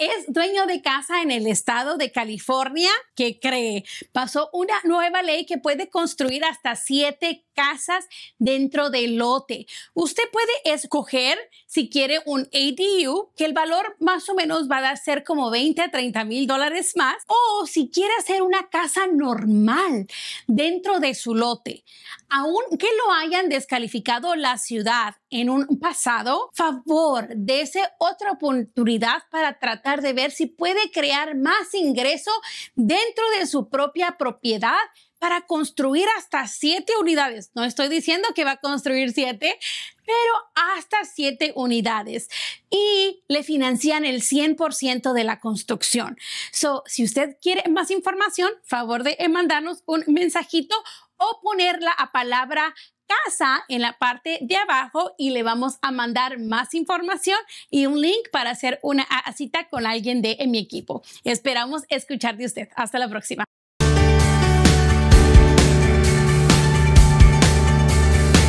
es dueño de casa en el estado de California que cree pasó una nueva ley que puede construir hasta siete casas dentro del lote. Usted puede escoger si quiere un ADU, que el valor más o menos va a ser como 20 a 30 mil dólares más, o si quiere hacer una casa normal dentro de su lote. Aunque lo hayan descalificado la ciudad, en un pasado, favor, de ese otra oportunidad para tratar de ver si puede crear más ingreso dentro de su propia propiedad para construir hasta siete unidades. No estoy diciendo que va a construir siete, pero hasta siete unidades y le financian el 100% de la construcción. So, si usted quiere más información, favor de mandarnos un mensajito o ponerla a palabra casa en la parte de abajo y le vamos a mandar más información y un link para hacer una cita con alguien de mi equipo. Esperamos escuchar de usted. Hasta la próxima.